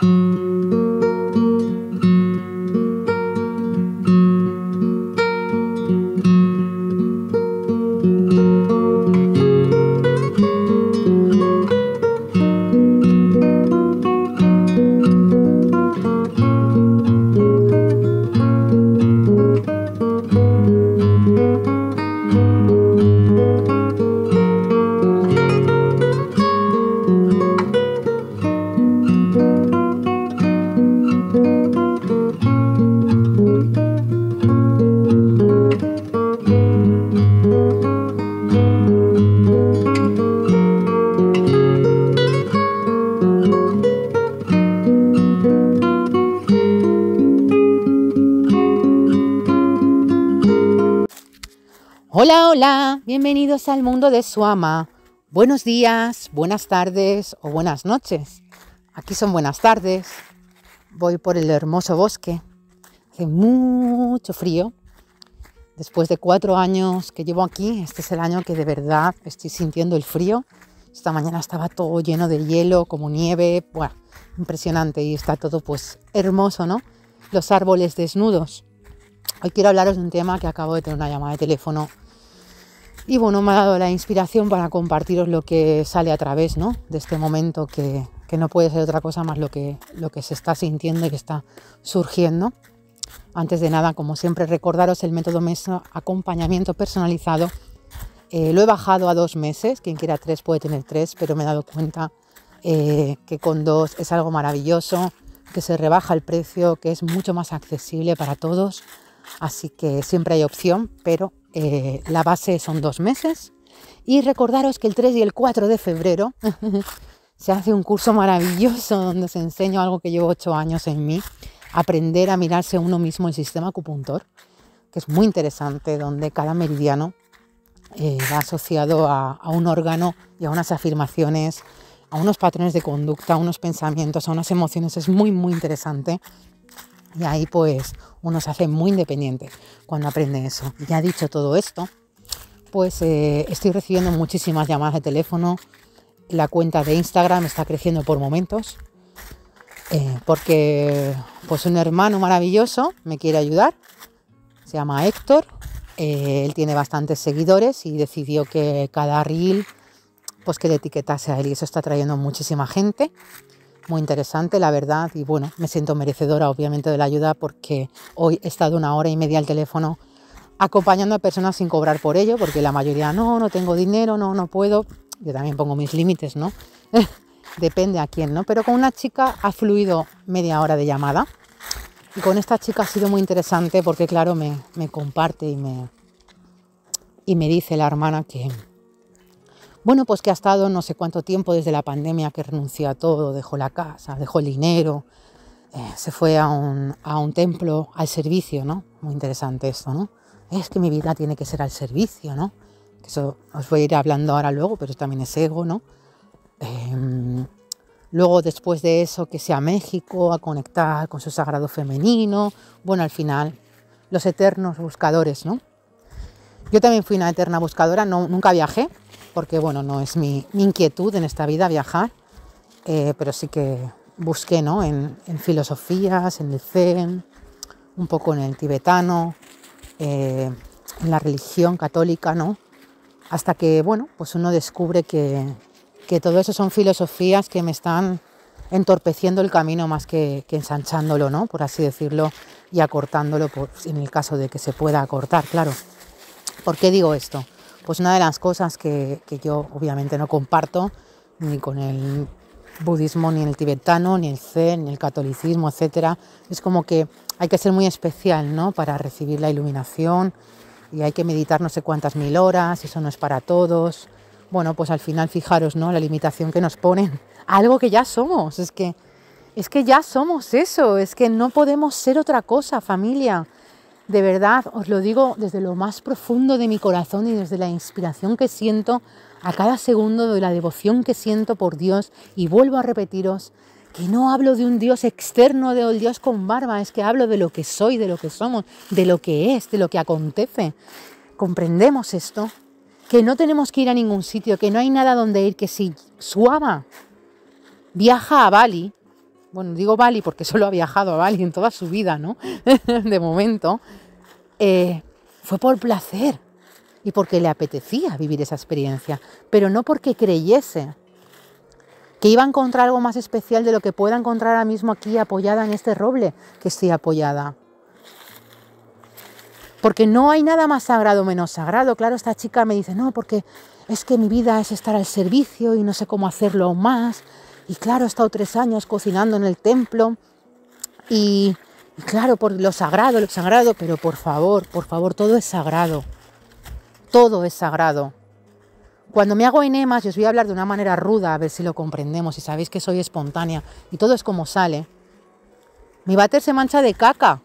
Bye. Hola, hola, bienvenidos al mundo de Suama. Buenos días, buenas tardes o buenas noches. Aquí son buenas tardes. Voy por el hermoso bosque. Hace mucho frío. Después de cuatro años que llevo aquí, este es el año que de verdad estoy sintiendo el frío. Esta mañana estaba todo lleno de hielo, como nieve. impresionante y está todo pues hermoso, ¿no? Los árboles desnudos. Hoy quiero hablaros de un tema que acabo de tener una llamada de teléfono y bueno, me ha dado la inspiración para compartiros lo que sale a través ¿no? de este momento que, no puede ser otra cosa más lo que, lo que se está sintiendo y que está surgiendo. Antes de nada, como siempre, recordaros el método meso acompañamiento personalizado. Eh, lo he bajado a dos meses, quien quiera tres puede tener tres, pero me he dado cuenta eh, que con dos es algo maravilloso, que se rebaja el precio, que es mucho más accesible para todos, así que siempre hay opción, pero eh, la base son dos meses. Y recordaros que el 3 y el 4 de febrero se hace un curso maravilloso donde se enseña algo que llevo ocho años en mí, aprender a mirarse uno mismo el sistema acupuntor, que es muy interesante, donde cada meridiano eh, va asociado a, a un órgano y a unas afirmaciones, a unos patrones de conducta, a unos pensamientos, a unas emociones. Es muy, muy interesante y ahí pues uno se hace muy independiente cuando aprende eso. Ya dicho todo esto, pues eh, estoy recibiendo muchísimas llamadas de teléfono. La cuenta de Instagram está creciendo por momentos. Eh, porque pues un hermano maravilloso me quiere ayudar. Se llama Héctor. Eh, él tiene bastantes seguidores y decidió que cada reel pues que le etiquetase a él y eso está trayendo muchísima gente muy interesante, la verdad, y bueno, me siento merecedora obviamente de la ayuda porque hoy he estado una hora y media al teléfono acompañando a personas sin cobrar por ello, porque la mayoría no, no tengo dinero, no, no puedo. Yo también pongo mis límites, ¿no? Depende a quién, ¿no? Pero con una chica ha fluido media hora de llamada y con esta chica ha sido muy interesante porque, claro, me, comparte y me, y me dice la hermana que, bueno, pues que ha estado no sé cuánto tiempo desde la pandemia que renunció a todo, dejó la casa, dejó el dinero, eh, se fue a un, templo, al servicio, ¿no? Muy interesante esto, ¿no? Es que mi vida tiene que ser al servicio, ¿no? eso os voy a ir hablando ahora luego, pero también es ego, ¿no? Em, luego después de eso que sea México a conectar con su sagrado femenino, bueno, al final los eternos buscadores, ¿no? Yo también fui una eterna buscadora, no, nunca viajé, porque bueno, no es mi, inquietud en esta vida viajar, eh, pero sí que busqué ¿no? en, filosofías, en el Zen, un poco en el tibetano, eh, en la religión católica, ¿no? Hasta que, bueno, pues uno descubre que, que todo eso son filosofías que me están entorpeciendo el camino más que, ensanchándolo, ¿no? Por así decirlo, y acortándolo en el caso de que se pueda acortar, claro. ¿Por qué digo esto? Pues una de las cosas que, que yo obviamente no comparto ni con el budismo, ni el tibetano, ni el zen, ni el catolicismo, etcétera, es como que hay que ser muy especial ¿no? para recibir la iluminación y hay que meditar no sé cuántas mil horas, eso no es para todos. Bueno, pues al final fijaros, ¿no? La limitación que nos ponen, algo que ya somos, es que es que ya somos eso, es que no podemos ser otra cosa, familia de verdad, os lo digo desde lo más profundo de mi corazón y desde la inspiración que siento a cada segundo de la devoción que siento por Dios y vuelvo a repetiros que no hablo de un Dios externo, de un Dios con barba, es que hablo de lo que soy, de lo que somos, de lo que es, de lo que acontece. Comprendemos esto, que no tenemos que ir a ningún sitio, que no hay nada donde ir, que si Suaba viaja a Bali, bueno, digo Bali porque solo ha viajado a Bali en toda su vida, ¿no? de momento, eh, fue por placer y porque le apetecía vivir esa experiencia, pero no porque creyese que iba a encontrar algo más especial de lo que pueda encontrar ahora mismo aquí apoyada en este roble que estoy apoyada. Porque no hay nada más sagrado o menos sagrado. Claro, esta chica me dice, no, porque es que mi vida es estar al servicio y no sé cómo hacerlo más. Y claro, he estado tres años cocinando en el templo y, claro, por lo sagrado, lo sagrado, pero por favor, por favor, todo es sagrado. Todo es sagrado. Cuando me hago enemas, yo os voy a hablar de una manera ruda, a ver si lo comprendemos, y sabéis que soy espontánea, y todo es como sale. Mi váter se mancha de caca.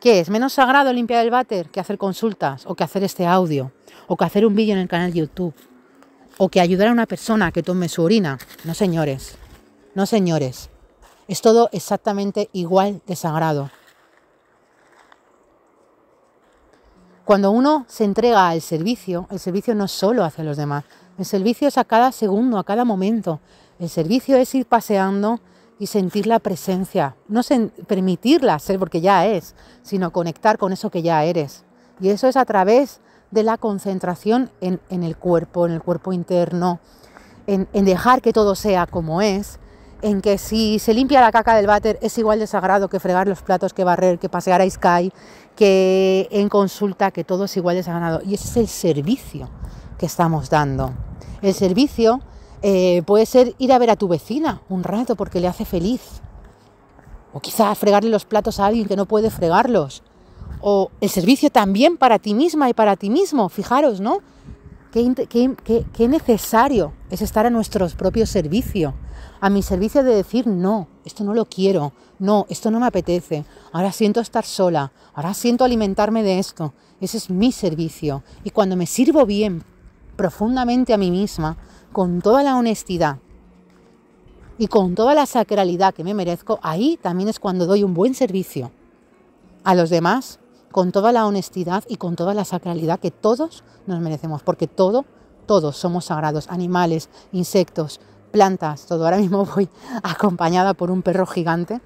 ¿Qué es? ¿Menos sagrado limpiar el váter que hacer consultas, o que hacer este audio, o que hacer un vídeo en el canal YouTube? o que ayudar a una persona que tome su orina. No, señores, no, señores. Es todo exactamente igual de sagrado. Cuando uno se entrega al servicio, el servicio no es solo hacia los demás, el servicio es a cada segundo, a cada momento. El servicio es ir paseando y sentir la presencia, no permitirla ser porque ya es, sino conectar con eso que ya eres. Y eso es a través de la concentración en, el cuerpo, en el cuerpo interno, en, dejar que todo sea como es, en que si se limpia la caca del váter es igual de sagrado que fregar los platos, que barrer, que pasear a Sky, que en consulta, que todo es igual de sagrado. Y ese es el servicio que estamos dando. El servicio eh, puede ser ir a ver a tu vecina un rato porque le hace feliz. O quizá fregarle los platos a alguien que no puede fregarlos o el servicio también para ti misma y para ti mismo. Fijaros, ¿no? Qué, necesario es estar a nuestro propio servicio, a mi servicio de decir, no, esto no lo quiero, no, esto no me apetece, ahora siento estar sola, ahora siento alimentarme de esto, ese es mi servicio. Y cuando me sirvo bien, profundamente a mí misma, con toda la honestidad y con toda la sacralidad que me merezco, ahí también es cuando doy un buen servicio a los demás con toda la honestidad y con toda la sacralidad que todos nos merecemos, porque todo, todos somos sagrados, animales, insectos, plantas, todo. Ahora mismo voy acompañada por un perro gigante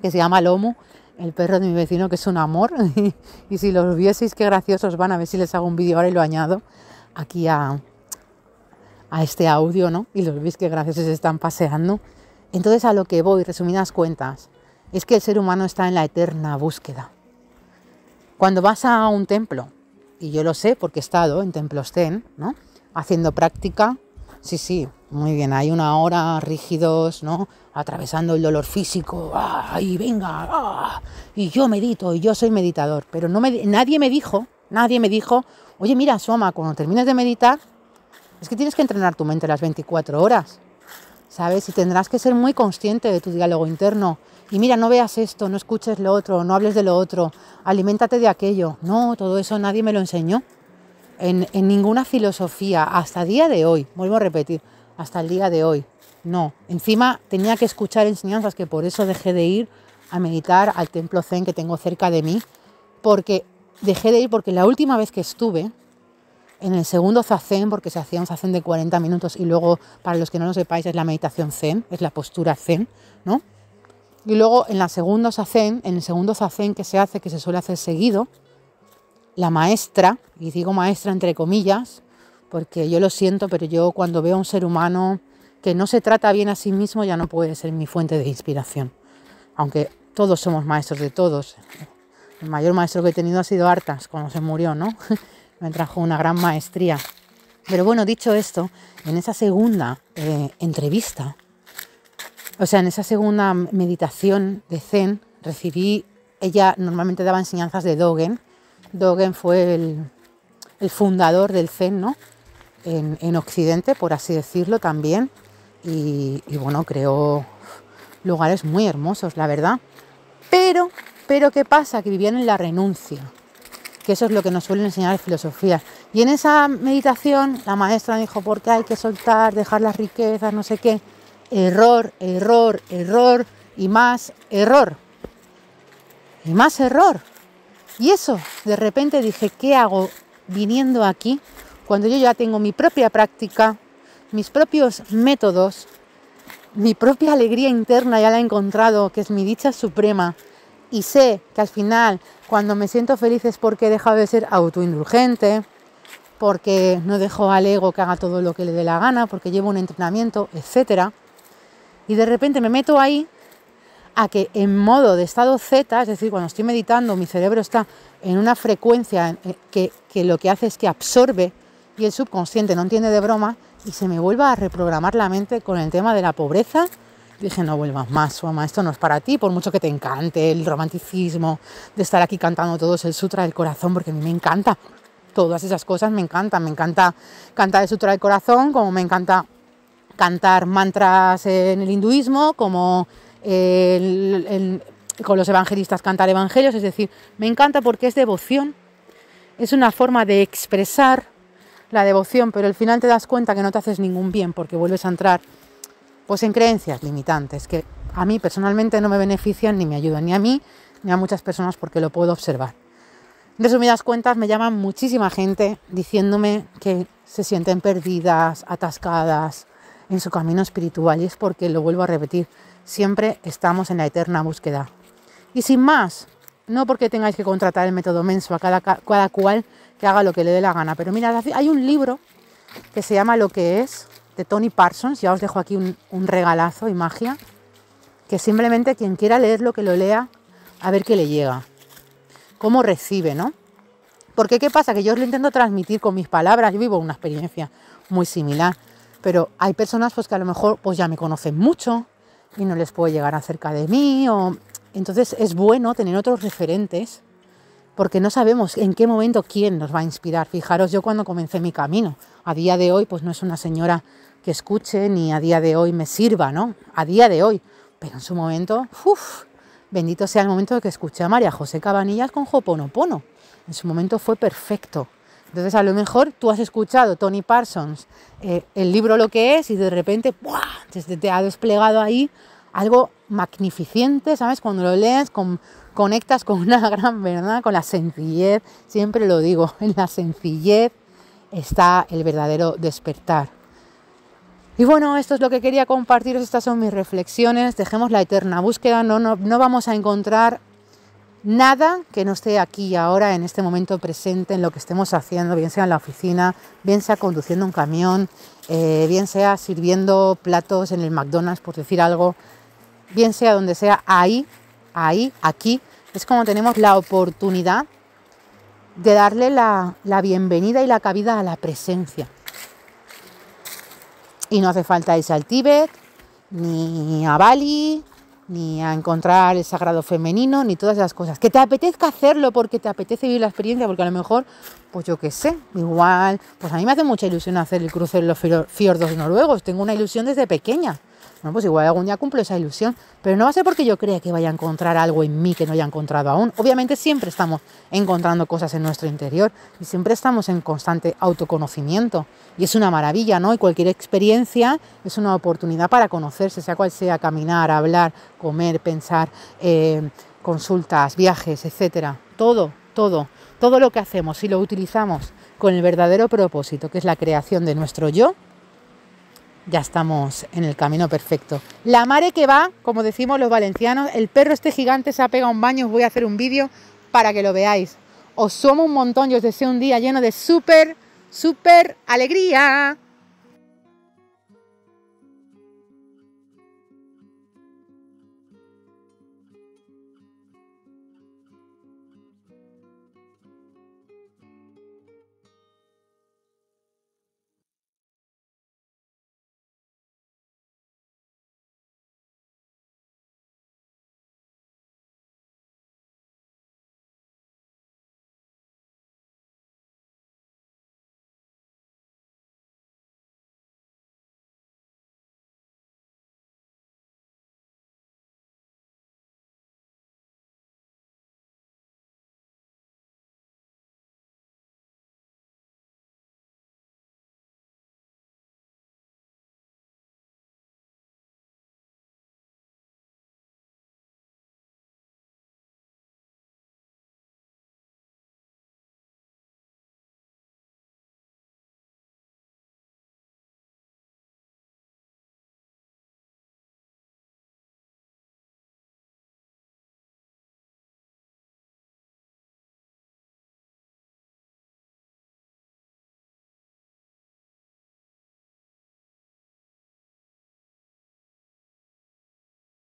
que se llama Lomo, el perro de mi vecino que es un amor, y, si los vieseis qué graciosos van, a ver si les hago un vídeo ahora y lo añado aquí a, este audio, ¿no? Y los veis que graciosos están paseando. Entonces a lo que voy, resumidas cuentas, es que el ser humano está en la eterna búsqueda. Cuando vas a un templo, y yo lo sé porque he estado en templos Zen, ¿no? haciendo práctica, sí, sí, muy bien, hay una hora rígidos, ¿no? atravesando el dolor físico, ah, ahí venga, ah", y yo medito, y yo soy meditador, pero no me, nadie me dijo, nadie me dijo, oye, mira, Soma, cuando termines de meditar, es que tienes que entrenar tu mente las 24 horas. ¿sabes? Y tendrás que ser muy consciente de tu diálogo interno. Y mira, no veas esto, no escuches lo otro, no hables de lo otro, aliméntate de aquello. No, todo eso nadie me lo enseñó. En, en ninguna filosofía, hasta el día de hoy, vuelvo a repetir, hasta el día de hoy. No, encima tenía que escuchar enseñanzas que por eso dejé de ir a meditar al templo zen que tengo cerca de mí, porque dejé de ir porque la última vez que estuve, en el segundo zazen, porque se hacía un zazen de 40 minutos y luego, para los que no lo sepáis, es la meditación zen, es la postura zen, ¿no? Y luego en la segunda zazen, en el segundo zazen que se hace, que se suele hacer seguido, la maestra, y digo maestra entre comillas, porque yo lo siento, pero yo cuando veo a un ser humano que no se trata bien a sí mismo, ya no puede ser mi fuente de inspiración. Aunque todos somos maestros de todos. El mayor maestro que he tenido ha sido Artas cuando se murió, ¿no? me trajo una gran maestría. Pero bueno, dicho esto, en esa segunda eh, entrevista, o sea, en esa segunda meditación de Zen, recibí, ella normalmente daba enseñanzas de Dogen. Dogen fue el, fundador del Zen, ¿no? En, Occidente, por así decirlo, también. Y, y bueno, creó lugares muy hermosos, la verdad. Pero, pero, ¿qué pasa? Que vivían en la renuncia que eso es lo que nos suelen enseñar en filosofía. Y en esa meditación la maestra dijo, ¿Por porque hay que soltar, dejar las riquezas, no sé qué? Error, error, error y más error. Y más error. Y eso, de repente dije, ¿qué hago viniendo aquí cuando yo ya tengo mi propia práctica, mis propios métodos, mi propia alegría interna ya la he encontrado, que es mi dicha suprema, y sé que al final cuando me siento feliz es porque he dejado de ser autoindulgente, porque no dejo al ego que haga todo lo que le dé la gana, porque llevo un entrenamiento, etc. Y de repente me meto ahí a que en modo de estado Z, es decir, cuando estoy meditando, mi cerebro está en una frecuencia eh, que, que lo que hace es que absorbe y el subconsciente no entiende de broma y se me vuelva a reprogramar la mente con el tema de la pobreza, Dije, no vuelvas más, Suama, esto no es para ti, por mucho que te encante el romanticismo de estar aquí cantando todos el Sutra del Corazón, porque a mí me encanta. Todas esas cosas me encantan, me encanta cantar el Sutra del Corazón, como me encanta cantar mantras en el hinduismo, como con los evangelistas cantar evangelios, es decir, me encanta porque es devoción, es una forma de expresar la devoción, pero al final te das cuenta que no te haces ningún bien porque vuelves a entrar pues en creencias limitantes que a mí personalmente no me benefician ni me ayudan, ni a mí ni a muchas personas porque lo puedo observar. En resumidas cuentas, me llaman muchísima gente diciéndome que se sienten perdidas, atascadas en su camino espiritual y es porque, lo vuelvo a repetir, siempre estamos en la eterna búsqueda. Y sin más, no porque tengáis que contratar el método menso a cada, cada cual que haga lo que le dé la gana, pero mirad, hay un libro que se llama Lo que es, Tony Parsons. Ya os dejo aquí un, regalazo y magia. Que simplemente quien quiera leerlo, que lo lea, a ver qué le llega. Cómo recibe, ¿no? Porque ¿qué pasa? Que yo lo intento transmitir con mis palabras. Yo vivo una experiencia muy similar. Pero hay personas pues, que a lo mejor pues, ya me conocen mucho y no les puedo llegar acerca de mí. O... Entonces es bueno tener otros referentes porque no sabemos en qué momento quién nos va a inspirar. Fijaros, yo cuando comencé mi camino, a día de hoy, pues no es una señora que escuchen ni a día de hoy me sirva, ¿no? A día de hoy. Pero en su momento, uff, bendito sea el momento que escuché a María José Cabanillas con Joponopono. En su momento fue perfecto. Entonces, a lo mejor tú has escuchado Tony Parsons, eh, el libro Lo que es, y de repente ¡buah! Te, ha desplegado ahí algo magnificente, ¿sabes? Cuando lo lees conectas con una gran verdad, con la sencillez, siempre lo digo, en la sencillez está el verdadero despertar. Y bueno, esto es lo que quería compartiros, estas son mis reflexiones, dejemos la eterna búsqueda, no, vamos a encontrar nada que no esté aquí ahora, en este momento presente, en lo que estemos haciendo, bien sea en la oficina, bien sea conduciendo un camión, eh, bien sea sirviendo platos en el McDonald's, por decir algo, bien sea donde sea, ahí, ahí, aquí, es como tenemos la oportunidad de darle la bienvenida y la cabida a la presencia. Y no hace falta irse al Tíbet, ni a Bali, ni a encontrar el sagrado femenino, ni todas esas cosas. Que te apetezca hacerlo porque te apetece vivir la experiencia, porque a lo mejor, pues yo qué sé, igual, pues a mí me hace mucha ilusión hacer el cruce de los fiordos noruegos, tengo una ilusión desde pequeña bueno, pues igual algún día cumplo esa ilusión, pero no va a ser porque yo crea que vaya a encontrar algo en mí que no haya encontrado aún. Obviamente siempre estamos encontrando cosas en nuestro interior y siempre estamos en constante autoconocimiento y es una maravilla, ¿no? Y cualquier experiencia es una oportunidad para conocerse, sea cual sea, caminar, hablar, comer, pensar, eh, consultas, viajes, etc. Todo, todo, todo lo que hacemos, y lo utilizamos con el verdadero propósito, que es la creación de nuestro yo, ya estamos en el camino perfecto. La mare que va, como decimos los valencianos, el perro este gigante se ha pegado un baño, os voy a hacer un vídeo para que lo veáis. Os somos un montón y os deseo un día lleno de súper, súper alegría.